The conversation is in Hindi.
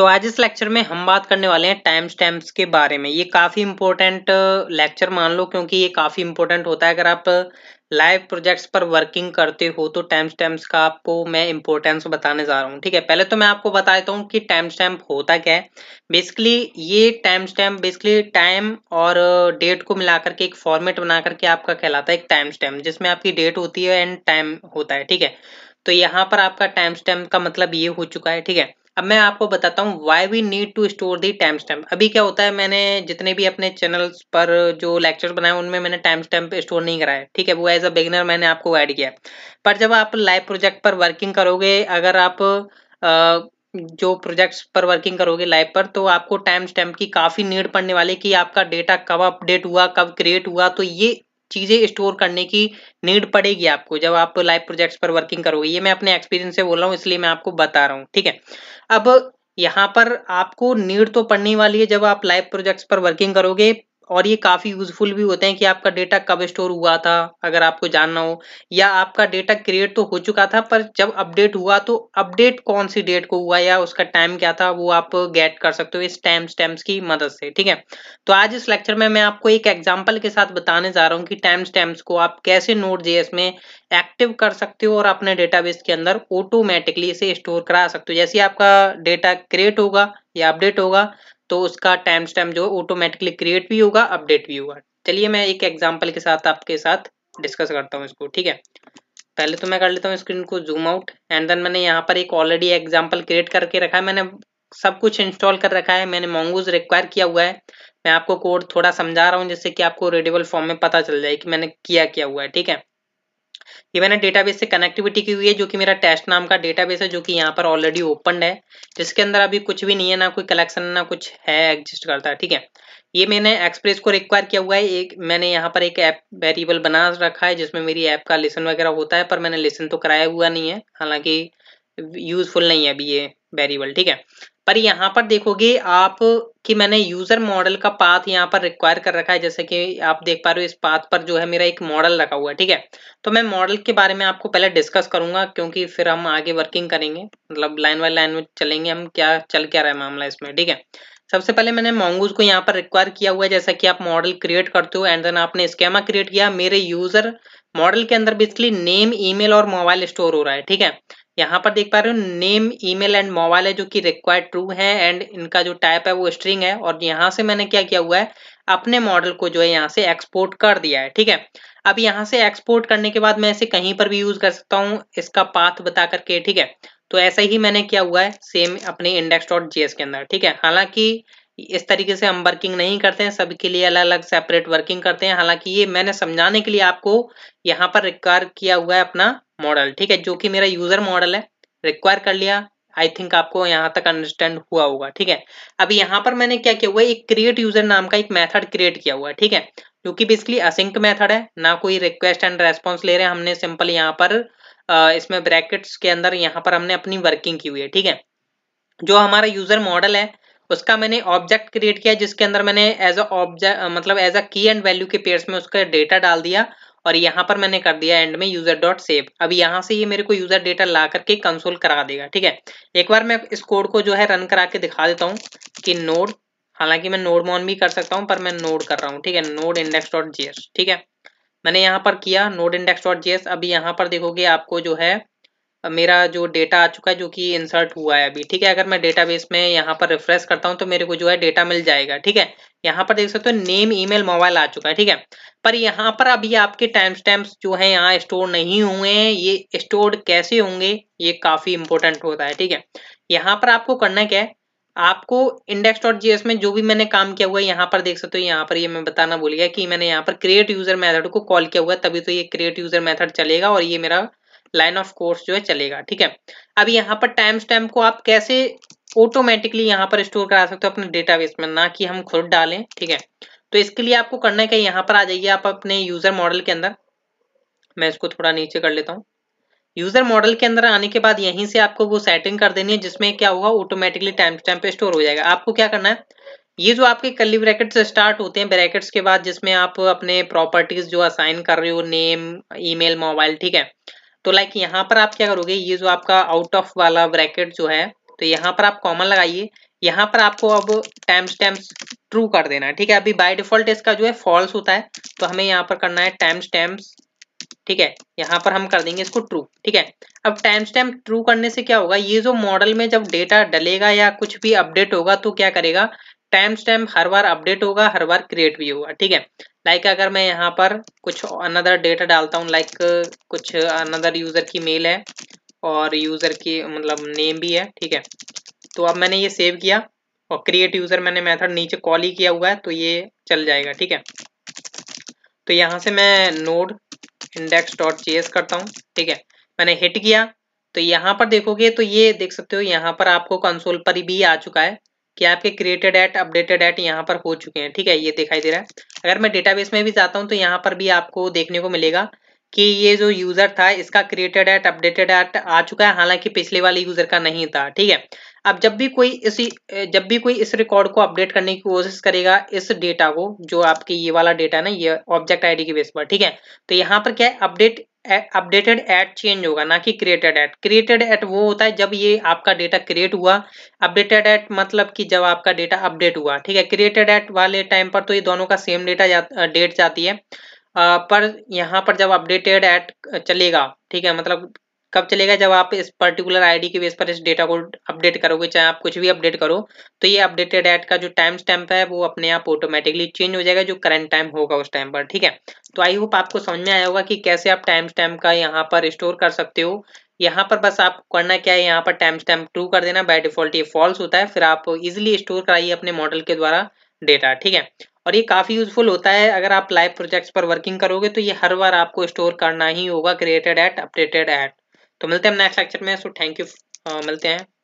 तो आज इस लेक्चर में हम बात करने वाले हैं टाइम स्टैम्प्स के बारे में ये काफ़ी इंपॉर्टेंट लेक्चर मान लो क्योंकि ये काफ़ी इंपॉर्टेंट होता है अगर आप लाइव uh, प्रोजेक्ट्स पर वर्किंग करते हो तो टाइम स्टैम्प्स का आपको मैं इंपॉर्टेंस बताने जा रहा हूँ ठीक है पहले तो मैं आपको बता देता हूँ कि टाइम स्टैम्प होता क्या है बेसिकली ये टाइम स्टैम्प बेसिकली टाइम और डेट uh, को मिला करके एक फॉर्मेट बना करके आपका कहलाता है एक टाइम स्टैम्प जिसमें आपकी डेट होती है एंड टाइम होता है ठीक है तो यहाँ पर आपका टाइम स्टैम्प का मतलब ये हो चुका है ठीक है अब मैं आपको बताता हूँ why we need to store the time stamp अभी क्या होता है मैंने जितने भी अपने चैनल्स पर जो लेक्चर्स बनाए उनमें मैंने टाइम स्टैम्प स्टोर नहीं कराया ठीक है वो एज अ बिगिनर मैंने आपको ऐड किया पर जब आप लाइव प्रोजेक्ट पर वर्किंग करोगे अगर आप आ, जो प्रोजेक्ट्स पर वर्किंग करोगे लाइव पर तो आपको टाइम स्टैम्प की काफ़ी नीड पड़ने वाली कि आपका डेटा कब अपडेट हुआ कब क्रिएट हुआ तो ये चीज़ें स्टोर करने की नीड पड़ेगी आपको जब आप लाइव प्रोजेक्ट्स पर वर्किंग करोगे ये मैं अपने एक्सपीरियंस से बोल रहा हूँ इसलिए मैं आपको बता रहा हूँ ठीक है अब यहाँ पर आपको नीड तो पड़ने वाली है जब आप लाइव प्रोजेक्ट्स पर वर्किंग करोगे और ये काफ़ी यूज़फुल भी होते हैं कि आपका डेटा कब स्टोर हुआ था अगर आपको जानना हो या आपका डेटा क्रिएट तो हो चुका था पर जब अपडेट हुआ तो अपडेट कौन सी डेट को हुआ या उसका टाइम क्या था वो आप गेट कर सकते हो इस टाइम स्टैम्स की मदद से ठीक है तो आज इस लेक्चर में मैं आपको एक एग्जाम्पल के साथ बताने जा रहा हूँ कि टाइम स्टैम्स को आप कैसे नोट जेएस में एक्टिव कर सकते हो और अपने डेटाबेस के अंदर ऑटोमेटिकली इसे स्टोर करा सकते हो जैसे आपका डेटा क्रिएट होगा या अपडेट होगा तो उसका टाइम स्टैम्प जो ऑटोमेटिकली क्रिएट भी होगा अपडेट भी होगा चलिए मैं एक एग्जाम्पल के साथ आपके साथ डिस्कस करता हूँ इसको ठीक है पहले तो मैं कर लेता हूँ स्क्रीन को जूम आउट एंड देन मैंने यहाँ पर एक ऑलरेडी एग्जाम्पल क्रिएट करके रखा है मैंने सब कुछ इंस्टॉल कर रखा है मैंने मोंगूज रिक्वायर किया हुआ है मैं आपको कोड थोड़ा समझा रहा हूँ जिससे कि आपको रेडिबल फॉर्म में पता चल जाए कि मैंने किया क्या हुआ है ठीक है ये मैंने डेटाबेस से कनेक्टिविटी की हुई है जो कि मेरा टेस्ट नाम का डेटाबेस है जो कि यहाँ पर ऑलरेडी ओपन है जिसके अंदर अभी कुछ भी नहीं है ना कोई कलेक्शन ना कुछ है एग्जिस्ट करता है ठीक है ये मैंने एक्सप्रेस को रिक्वायर किया हुआ है एक मैंने यहाँ पर एक ऐप वेरिएबल बना रखा है जिसमें मेरी ऐप का लेसन वगैरह होता है पर मैंने लेसन तो कराया हुआ नहीं है हालांकि यूजफुल नहीं है अभी ये वेरिएबल ठीक है पर यहाँ पर देखोगे आप कि मैंने यूजर मॉडल का पाथ यहाँ पर रिक्वायर कर रखा है जैसे कि आप देख पा रहे हो इस पाथ पर जो है मेरा एक मॉडल रखा हुआ है ठीक है तो मैं मॉडल के बारे में आपको पहले डिस्कस करूंगा क्योंकि फिर हम आगे वर्किंग करेंगे मतलब लाइन बाय लाइन में चलेंगे हम क्या चल क्या रहा है मामला इसमें ठीक है सबसे पहले मैंने मोंगूज को यहाँ पर रिक्वायर किया हुआ है जैसा कि आप मॉडल क्रिएट करते हो एंड देन आपने स्केमा क्रिएट किया मेरे यूजर मॉडल के अंदर बेसिकली नेम ईमेल और मोबाइल स्टोर हो रहा है ठीक है यहाँ पर देख पा रहे हो नेम ईमेल एंड मोबाइल है जो कि रिक्वायर्ड ट्रू है एंड इनका जो टाइप है वो स्ट्रिंग है और यहाँ से मैंने क्या किया हुआ है अपने मॉडल को जो है यहाँ से एक्सपोर्ट कर दिया है ठीक है अब यहाँ से एक्सपोर्ट करने के बाद मैं इसे कहीं पर भी यूज कर सकता हूँ इसका पाथ बता करके ठीक है तो ऐसा ही मैंने क्या हुआ है सेम अपने इंडेक्स डॉट के अंदर ठीक है हालांकि इस तरीके से हम वर्किंग नहीं करते हैं सबके लिए अलग अलग सेपरेट वर्किंग करते हैं हालांकि ये मैंने समझाने के लिए आपको यहाँ पर रिक्वायर किया हुआ है अपना मॉडल ठीक है जो कि मेरा यूजर मॉडल है रिक्वायर कर लिया आई थिंक आपको यहाँ तक अंडरस्टैंड हुआ होगा ठीक है अब यहाँ पर मैंने क्या किया हुआ है एक क्रिएट यूजर नाम का एक मैथड क्रिएट किया हुआ है ठीक है जो कि बेसिकली असिंक मैथड है ना कोई रिक्वेस्ट एंड रेस्पॉन्स ले रहे हैं हमने सिंपल यहाँ पर इसमें ब्रैकेट्स के अंदर यहाँ पर हमने अपनी वर्किंग की हुई है ठीक है जो हमारा यूजर मॉडल है उसका मैंने ऑब्जेक्ट क्रिएट किया जिसके अंदर मैंने एज अ ऑब्जेक्ट मतलब as a key and value के पेयर्स में उसका डेटा डाल दिया और यहाँ पर मैंने कर दिया एंड में यूजर डॉट सेव अब यहाँ से ये मेरे को यूजर डेटा ला करके कंसोल करा देगा ठीक है एक बार मैं इस कोड को जो है रन करा के दिखा देता हूँ कि नोड हालांकि मैं नोड मॉन भी कर सकता हूँ पर मैं नोड कर रहा हूँ ठीक है नोड इंडेक्स डॉट जी ठीक है मैंने यहाँ पर किया नोड इंडेक्स डॉट जी अभी यहाँ पर देखोगे आपको जो है मेरा जो डेटा आ चुका है जो कि इंसर्ट हुआ है अभी ठीक है अगर मैं डेटाबेस में यहाँ पर रिफ्रेश करता हूँ तो मेरे को जो है डेटा मिल जाएगा ठीक है यहाँ पर देख सकते हो नेम ईमेल मोबाइल आ चुका है ठीक है पर यहाँ पर अभी आपके टाइम स्टैम्प्स जो है यहाँ स्टोर नहीं हुए हैं ये स्टोर कैसे होंगे ये काफ़ी इंपॉर्टेंट होता है ठीक है यहाँ पर आपको करना क्या है आपको इंडेक्स डॉट जीएस में जो भी मैंने काम किया हुआ है यहाँ पर देख सकते हो यहाँ पर ये यह मैं बताना भूल गया कि मैंने यहाँ पर क्रिएट यूजर मेथड को कॉल किया हुआ है तभी तो ये क्रिएट यूजर मेथड चलेगा और ये मेरा लाइन ऑफ कोर्स जो है चलेगा ठीक है अब यहाँ पर टाइम स्टैम्प को आप कैसे ऑटोमेटिकली यहाँ पर स्टोर करा सकते हो अपने डेटाबेस में ना कि हम खुद डालें ठीक है तो इसके लिए आपको करना कि यहाँ पर आ जाइए आप अपने यूजर मॉडल के अंदर मैं इसको थोड़ा नीचे कर लेता हूँ यूजर मॉडल के अंदर आने के बाद यहीं से आपको वो सेटिंग कर देनी है जिसमें क्या होगा ऑटोमेटिकली टाइम स्टैम्प स्टोर हो जाएगा आपको क्या करना है ये जो आपके कली ब्रैकेट स्टार्ट होते हैं ब्रैकेट्स के बाद जिसमें आप अपने प्रॉपर्टीज जो असाइन कर रहे हो नेम ईमेल मोबाइल ठीक है तो लाइक यहाँ पर आप क्या करोगे ये जो आपका आउट ऑफ वाला ब्रैकेट जो है तो यहाँ पर आप कॉमन लगाइए यहाँ पर आपको अब टाइम्स टाइम्स ट्रू कर देना है ठीक है अभी बाय डिफॉल्ट इसका जो है फॉल्स होता है तो हमें यहाँ पर करना है टाइम्स टाइम्स ठीक है यहाँ पर हम कर देंगे इसको ट्रू ठीक है अब टाइम स्टैम्प ट्रू करने से क्या होगा ये जो मॉडल में जब डेटा डलेगा या कुछ भी अपडेट होगा तो क्या करेगा टाइम स्टैम्प हर बार अपडेट होगा हर बार क्रिएट भी होगा ठीक है लाइक like अगर मैं यहाँ पर कुछ अनदर डेटा डालता हूँ लाइक like कुछ अनदर यूज़र की मेल है और यूज़र की मतलब नेम भी है ठीक है तो अब मैंने ये सेव किया और क्रिएट यूज़र मैंने मेथड नीचे कॉल ही किया हुआ है तो ये चल जाएगा ठीक है तो यहाँ से मैं नोड इंडेक्स डॉट चेस करता हूँ ठीक है मैंने हिट किया तो यहाँ पर देखोगे तो ये देख सकते हो यहाँ पर आपको कंसोल पर भी आ चुका है कि आपके क्रिएटेड एट अपडेटेड एट यहाँ पर हो चुके हैं ठीक है ये दिखाई दे रहा है अगर मैं डेटाबेस में भी जाता हूँ तो यहाँ पर भी आपको देखने को मिलेगा कि ये जो यूजर था इसका क्रिएटेड एट अपडेटेड एट आ चुका है हालांकि पिछले वाले यूजर का नहीं था ठीक है अब जब भी कोई इसी जब भी कोई इस रिकॉर्ड को अपडेट करने की कोशिश करेगा इस डेटा को जो आपके ये वाला डेटा ना ये ऑब्जेक्ट आईडी के बेस पर ठीक है तो यहाँ पर क्या है अपडेट अपडेटेड एट चेंज होगा ना कि क्रिएटेड एट क्रिएटेड एट वो होता है जब ये आपका डेटा क्रिएट हुआ अपडेटेड एट मतलब कि जब आपका डेटा अपडेट हुआ ठीक है क्रिएटेड एट वाले टाइम पर तो ये दोनों का सेम डेटा जा, डेट जाती है आ, पर यहाँ पर जब अपडेटेड एट चलेगा ठीक है मतलब कब चलेगा जब आप इस पर्टिकुलर आईडी के बेस पर इस डेटा को अपडेट करोगे चाहे आप कुछ भी अपडेट करो तो ये अपडेटेड ऐड का जो टाइम स्टैम्प है वो अपने आप ऑटोमेटिकली चेंज हो जाएगा जो करंट टाइम होगा उस टाइम पर ठीक है तो आई होप आपको समझ में आया होगा कि कैसे आप टाइम स्टैम्प का यहाँ पर स्टोर कर सकते हो यहाँ पर बस आप करना क्या है यहाँ पर टाइम स्टैम्प ट्रू कर देना बाय डिफॉल्ट ये फॉल्स होता है फिर आप इजिली स्टोर कराइए अपने मॉडल के द्वारा डेटा ठीक है और ये काफ़ी यूजफुल होता है अगर आप लाइव प्रोजेक्ट्स पर वर्किंग करोगे तो ये हर बार आपको स्टोर करना ही होगा क्रिएटेड एट अपडेटेड एट तो मिलते हैं हम नेक्स्ट लेक्चर में सो थैंक यू मिलते हैं